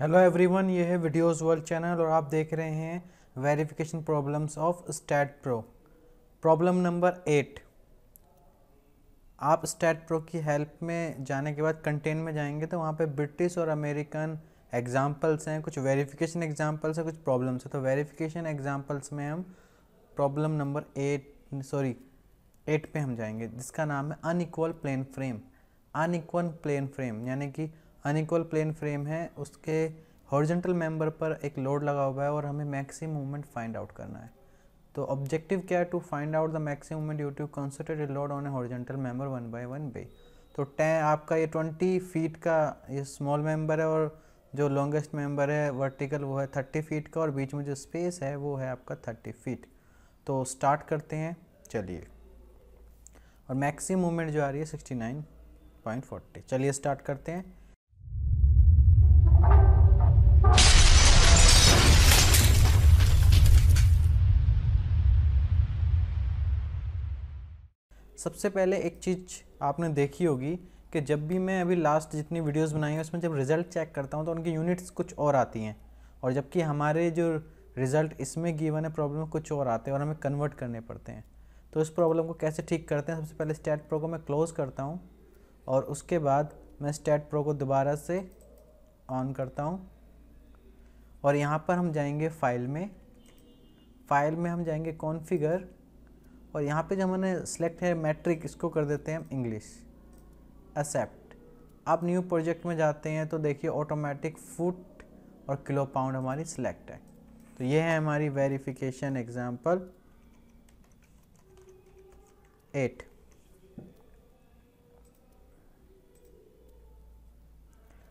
hello everyone ये है videos world channel और आप देख रहे हैं verification problems of STAAD Pro problem number eight आप स्टैट प्रो की हेल्प में जाने के बाद कंटेन में जाएंगे तो वहाँ पे ब्रिटिश और अमेरिकन एग्जांपल्स हैं कुछ वेरिफिकेशन एग्जांपल्स हैं कुछ प्रॉब्लम्स हैं तो वेरीफिकेशन एग्ज़ाम्पल्स में हम problem number eight sorry eight पे हम जाएंगे जिसका नाम है unequal plane frame unequal plane frame यानी कि अनिकवल प्लेन फ्रेम है उसके हॉरिजेंटल मेंबर पर एक लोड लगा हुआ है और हमें मैक्सिमम मूवमेंट फाइंड आउट करना है तो ऑब्जेक्टिव क्या है to find out the maximum movement due to concentrated load on a horizontal member one by one bay तो टें आपका ये ट्वेंटी फीट का ये स्मॉल मेंबर है और जो लॉन्गेस्ट मेंबर है वर्टिकल वो है थर्टी फीट का और बीच में जो स्पेस है वो है आपका थर्टी फीट तो स्टार्ट करते हैं चलिए और मैक्सिमम मूवमेंट जो आ रही है सिक्सटी नाइन पॉइंट फोर्टी चलिए स्टार्ट करते हैं सबसे पहले एक चीज़ आपने देखी होगी कि जब भी मैं अभी लास्ट जितनी वीडियोस बनाई हैं उसमें जब रिज़ल्ट चेक करता हूँ तो उनकी यूनिट्स कुछ और आती हैं और जबकि हमारे जो रिज़ल्ट इसमें गिवन है प्रॉब्लम कुछ और आते हैं और हमें कन्वर्ट करने पड़ते हैं तो इस प्रॉब्लम को कैसे ठीक करते हैं सबसे पहले स्टैट प्रो को मैं क्लोज़ करता हूँ और उसके बाद मैं स्टैट प्रो को दोबारा से ऑन करता हूँ और यहाँ पर हम जाएंगे फाइल में फाइल में हम जाएंगे कॉन्फ़िगर और यहाँ पे जो हमने सेलेक्ट है मैट्रिक इसको कर देते हैं इंग्लिश एक्सेप्ट आप न्यू प्रोजेक्ट में जाते हैं तो देखिए ऑटोमेटिक फुट और किलो पाउंड हमारी सिलेक्ट है तो ये है हमारी वेरिफिकेशन एग्जाम्पल एट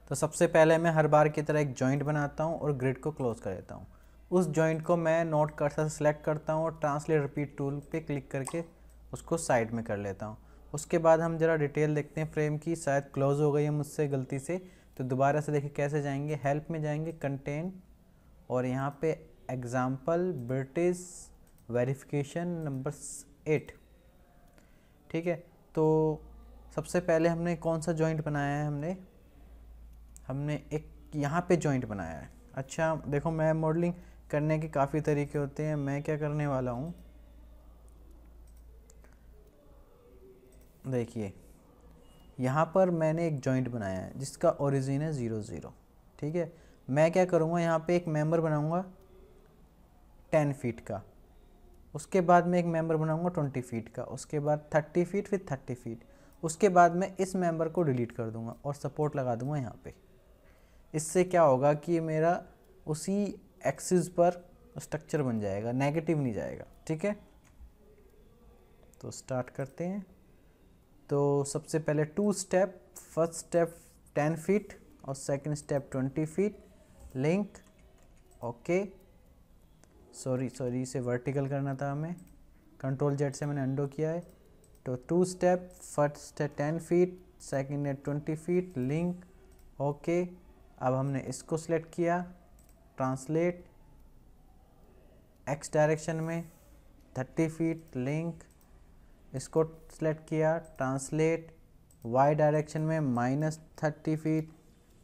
तो सबसे पहले मैं हर बार की तरह एक जॉइंट बनाता हूँ और ग्रिड को क्लोज कर देता हूँ उस जॉइंट को मैं नोट कर सेलेक्ट करता हूँ और ट्रांसलेट रिपीट टूल पे क्लिक करके उसको साइड में कर लेता हूँ उसके बाद हम ज़रा डिटेल देखते हैं फ्रेम की शायद क्लोज़ हो गई है मुझसे गलती से तो दोबारा से देखिए कैसे जाएंगे हेल्प में जाएंगे कंटेंट और यहाँ पे example British verification number eight ठीक है तो सबसे पहले हमने कौन सा जॉइंट बनाया है हमने हमने एक यहाँ पे जॉइंट बनाया है अच्छा देखो मैं मॉडलिंग करने के काफ़ी तरीके होते हैं मैं क्या करने वाला हूँ देखिए यहाँ पर मैंने एक जॉइंट बनाया है जिसका ओरिजिन है ज़ीरो ज़ीरो ठीक है मैं क्या करूँगा यहाँ पे एक मेंबर बनाऊँगा टेन फीट का उसके बाद में एक मेंबर बनाऊँगा ट्वेंटी फीट का उसके बाद थर्टी फीट फिर थर्टी फीट उसके बाद मैं इस मेंबर को डिलीट कर दूँगा और सपोर्ट लगा दूँगा यहाँ पर इससे क्या होगा कि मेरा उसी एक्सिस पर स्ट्रक्चर बन जाएगा नेगेटिव नहीं जाएगा ठीक है तो स्टार्ट करते हैं तो सबसे पहले two step first step ten feet और second step twenty feet link okay sorry sorry इसे वर्टिकल करना था हमें कंट्रोल जेट से मैंने अंडो किया है तो two step first step ten feet second है ट्वेंटी फीट लिंक ओके अब हमने इसको सेलेक्ट किया ट्रांसलेट एक्स डायरेक्शन में थर्टी फीट लिंक इसको सेलेक्ट किया ट्रांसलेट वाई डायरेक्शन में माइनस थर्टी फीट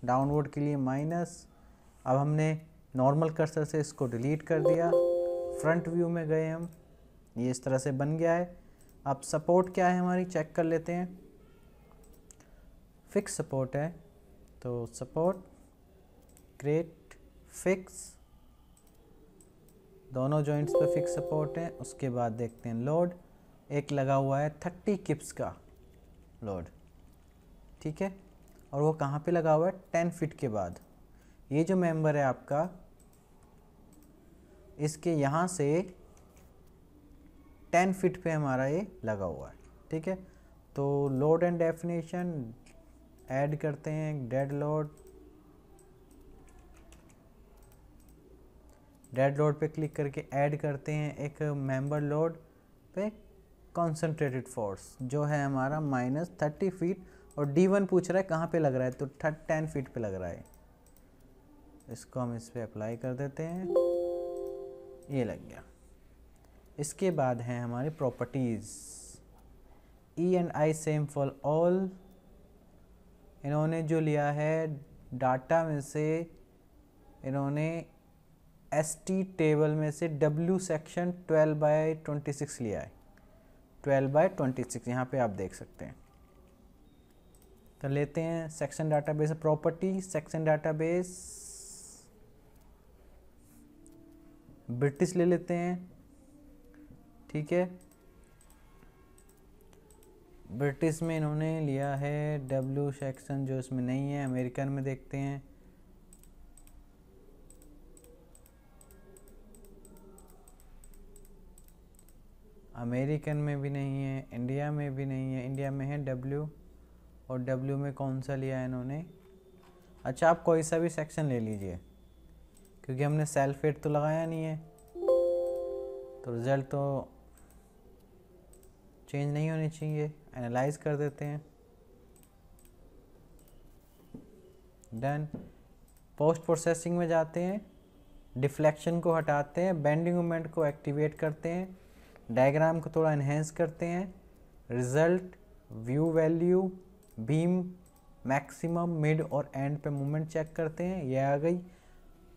डाउनवर्ड के लिए माइनस अब हमने नॉर्मल कर्सर से इसको डिलीट कर दिया फ्रंट व्यू में गए हम ये इस तरह से बन गया है अब सपोर्ट क्या है हमारी चेक कर लेते हैं फिक्स सपोर्ट है तो सपोर्ट क्रिएट फिक्स दोनों जॉइंट्स पे फिक्स सपोर्ट है उसके बाद देखते हैं लोड एक लगा हुआ है थर्टी किप्स का लोड ठीक है और वो कहाँ पे लगा हुआ है टेन फिट के बाद ये जो मेंबर है आपका इसके यहाँ से टेन फिट पे हमारा ये लगा हुआ है ठीक है तो लोड एंड डेफिनेशन ऐड करते हैं डेड लोड डेड लोड पे क्लिक करके ऐड करते हैं एक मेंबर लोड पे कॉन्सनट्रेटेड फोर्स जो है हमारा माइनस थर्टी फीट और डी वन पूछ रहा है कहाँ पे लग रहा है तो थर्ट टेन फीट पे लग रहा है इसको हम इस पर अप्लाई कर देते हैं ये लग गया इसके बाद है हमारी properties E and I same for all इन्होंने जो लिया है डाटा में से इन्होंने एस टी टेबल में से डब्ल्यू सेक्शन 12 बाय 26 लिया है 12 बाय 26 यहाँ पे आप देख सकते हैं तो लेते हैं section database property section database British ले लेते हैं ठीक है ब्रिटिश में इन्होंने लिया है डब्ल्यू सेक्शन जो इसमें नहीं है अमेरिकन में देखते हैं अमेरिकन में भी नहीं है इंडिया में भी नहीं है इंडिया में है डब्ल्यू और डब्ल्यू में कौन सा लिया है इन्होंने अच्छा आप कोई सा भी सेक्शन ले लीजिए क्योंकि हमने सेल्फ एड तो लगाया नहीं है तो रिज़ल्ट तो चेंज नहीं होने चाहिए एनालाइज कर देते हैं डन पोस्ट प्रोसेसिंग में जाते हैं डिफ्लेक्शन को हटाते हैं बेंडिंग मोमेंट को एक्टिवेट करते हैं डायग्राम को थोड़ा इन्हेंस करते हैं result view value beam maximum mid और एंड पे मूवमेंट चेक करते हैं यह आ गई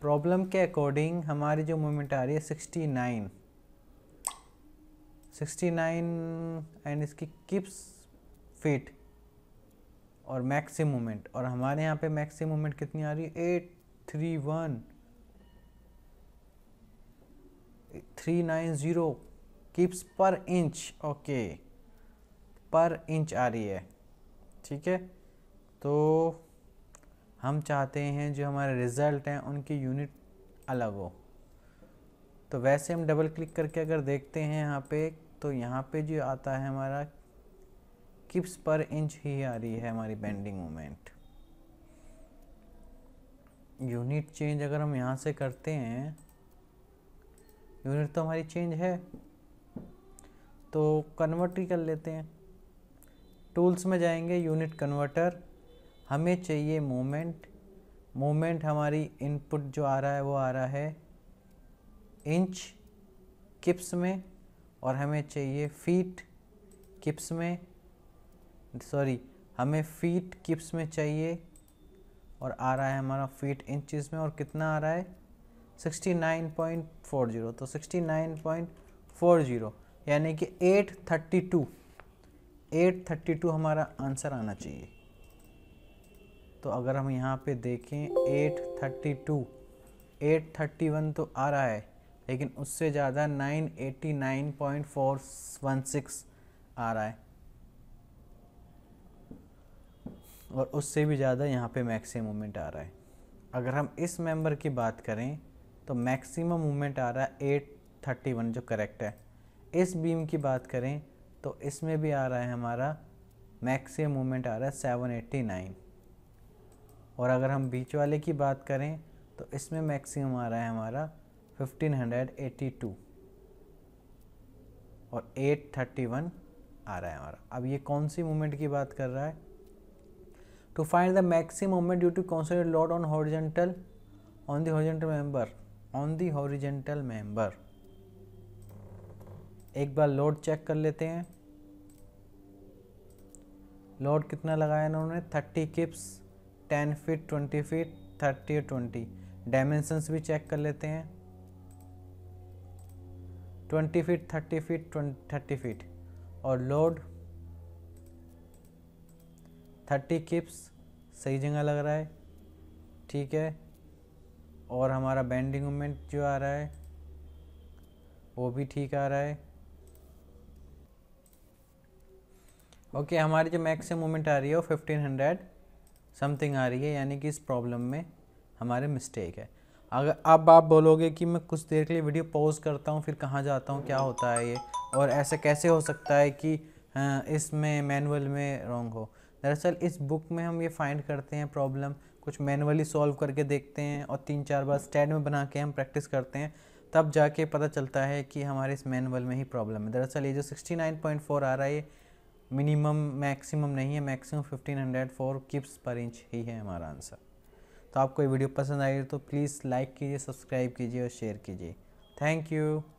प्रॉब्लम के अकॉर्डिंग हमारी जो मूवमेंट आ रही है sixty nine sixty nine and इसकी किप्स फिट और मैक्सिम मूवमेंट और हमारे यहाँ पे मैक्सिमम मूवमेंट कितनी आ रही है eight three one three nine zero kips per inch okay per inch आ रही है ठीक है तो हम चाहते हैं जो हमारे रिज़ल्ट हैं उनकी यूनिट अलग हो तो वैसे हम डबल क्लिक करके अगर देखते हैं यहाँ पे तो यहाँ पे जो आता है हमारा किप्स पर इंच ही आ रही है हमारी बेंडिंग मोमेंट यूनिट चेंज अगर हम यहाँ से करते हैं यूनिट तो हमारी चेंज है तो कन्वर्ट ही कर लेते हैं टूल्स में जाएंगे यूनिट कन्वर्टर हमें चाहिए मोमेंट मोमेंट हमारी इनपुट जो आ रहा है वो आ रहा है इंच किप्स में और हमें चाहिए फीट किप्स में सॉरी हमें फीट किप्स में चाहिए और आ रहा है हमारा फीट इंच में और कितना आ रहा है 69.40 तो 69.40 यानी कि 832 832 हमारा आंसर आना चाहिए तो अगर हम यहाँ पे देखें 832 831 तो आ रहा है लेकिन उससे ज़्यादा 989.416 आ रहा है और उससे भी ज़्यादा यहाँ पे मैक्सिमम मूवमेंट आ रहा है अगर हम इस मेंबर की बात करें तो मैक्सिमम मोमेंट आ रहा है 831 जो करेक्ट है इस बीम की बात करें तो इसमें भी आ रहा है हमारा मैक्सिम मोमेंट आ रहा है सेवन एट्टी नाइन और अगर हम बीच वाले की बात करें तो इसमें मैक्सिमम आ रहा है हमारा फिफ्टीन हंड्रेड एट्टी टू और एट थर्टी वन आ रहा है हमारा अब ये कौन सी मोमेंट की बात कर रहा है to find the maximum moment due to concentrate load on horizontal on the horizontal member on the horizontal member एक बार लोड चेक कर लेते हैं लोड कितना लगाया इन्होंने thirty kips ten feet twenty feet thirty और ट्वेंटी डायमेंशंस भी चेक कर लेते हैं twenty feet thirty feet thirty feet और लोड थर्टी किप्स सही जगह लग रहा है ठीक है और हमारा बैंडिंग मोमेंट जो आ रहा है वो भी ठीक आ रहा है ओके okay, हमारी जो मैक्सिमम मोमेंट आ रही है वो फिफ्टीन हंड्रेड समथिंग आ रही है यानी कि इस प्रॉब्लम में हमारे मिस्टेक है अगर अब आप बोलोगे कि मैं कुछ देर के लिए वीडियो पॉज करता हूँ फिर कहाँ जाता हूँ क्या होता है ये और ऐसा कैसे हो सकता है कि हाँ, इसमें मैनुअल में रॉन्ग हो दरअसल इस बुक में हम ये फाइंड करते हैं प्रॉब्लम कुछ मैनुअली सॉल्व करके देखते हैं और तीन चार बार स्टैंड में बना के हम प्रैक्टिस करते हैं तब जाके पता चलता है कि हमारे इस मैनुअल में ही प्रॉब्लम है दरअसल ये जो 69.4 आ रहा है मिनिमम मैक्सिमम नहीं है maximum 1500 hundred four kips per inch ही है हमारा आंसर तो आपको ये वीडियो पसंद आई तो प्लीज़ लाइक कीजिए सब्सक्राइब कीजिए और शेयर कीजिए थैंक यू